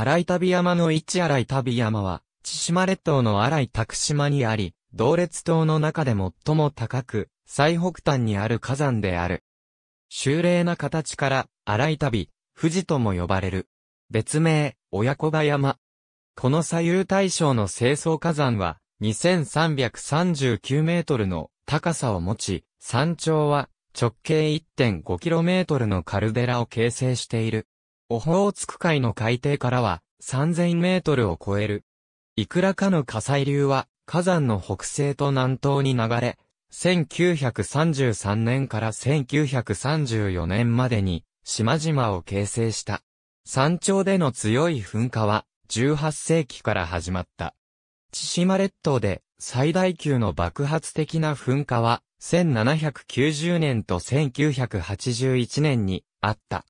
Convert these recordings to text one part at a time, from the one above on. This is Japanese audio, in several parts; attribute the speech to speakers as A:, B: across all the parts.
A: 荒井旅山の一荒井旅山は、千島列島の荒井拓島にあり、同列島の中で最も高く、最北端にある火山である。修麗な形から、荒井旅、富士とも呼ばれる。別名、親子場山。この左右対称の清掃火山は、2339メートルの高さを持ち、山頂は直径 1.5km のカルデラを形成している。オホーツク海の海底からは3000メートルを超える。いくらかの火砕流は火山の北西と南東に流れ、1933年から1934年までに島々を形成した。山頂での強い噴火は18世紀から始まった。千島列島で最大級の爆発的な噴火は1790年と1981年にあった。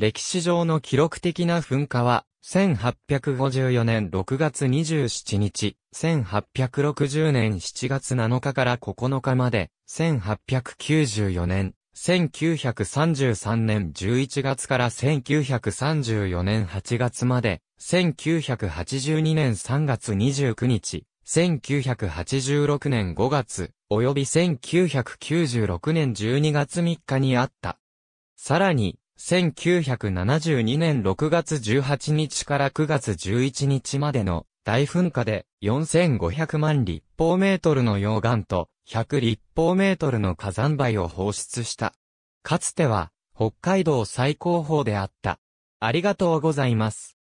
A: 歴史上の記録的な噴火は、1854年6月27日、1860年7月7日から9日まで、1894年、1933年11月から1934年8月まで、1982年3月29日、1986年5月、及び1996年12月3日にあった。さらに、1972年6月18日から9月11日までの大噴火で4500万立方メートルの溶岩と100立方メートルの火山灰を放出した。かつては北海道最高峰であった。ありがとうございます。